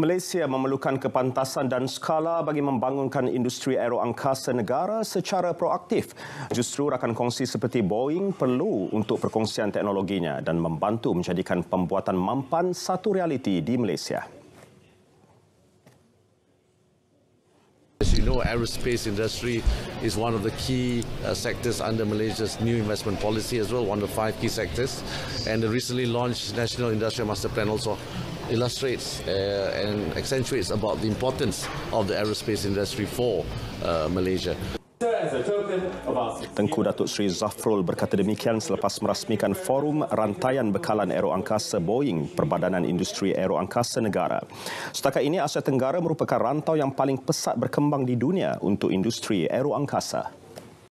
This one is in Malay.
Malaysia memerlukan kepantasan dan skala bagi membangunkan industri aero negara secara proaktif. Justru rakan kongsi seperti Boeing perlu untuk perkongsian teknologinya dan membantu menjadikan pembuatan mampan satu realiti di Malaysia. As you know, aerospace industry is one of the key uh, sectors under Malaysia's new investment policy as well, one of the five key sectors. And the recently launched National Industrial Master Plan also illustrates uh, and accentuates about the importance of the aerospace industry for uh, Malaysia. Tengku Datuk Sri Zafrul berkata demikian selepas merasmikan forum rantaian bekalan aero angkasa Boeing, Perbadanan Industri Aero Angkasa Negara. Setakat ini Asia Tenggara merupakan rantau yang paling pesat berkembang di dunia untuk industri aero angkasa.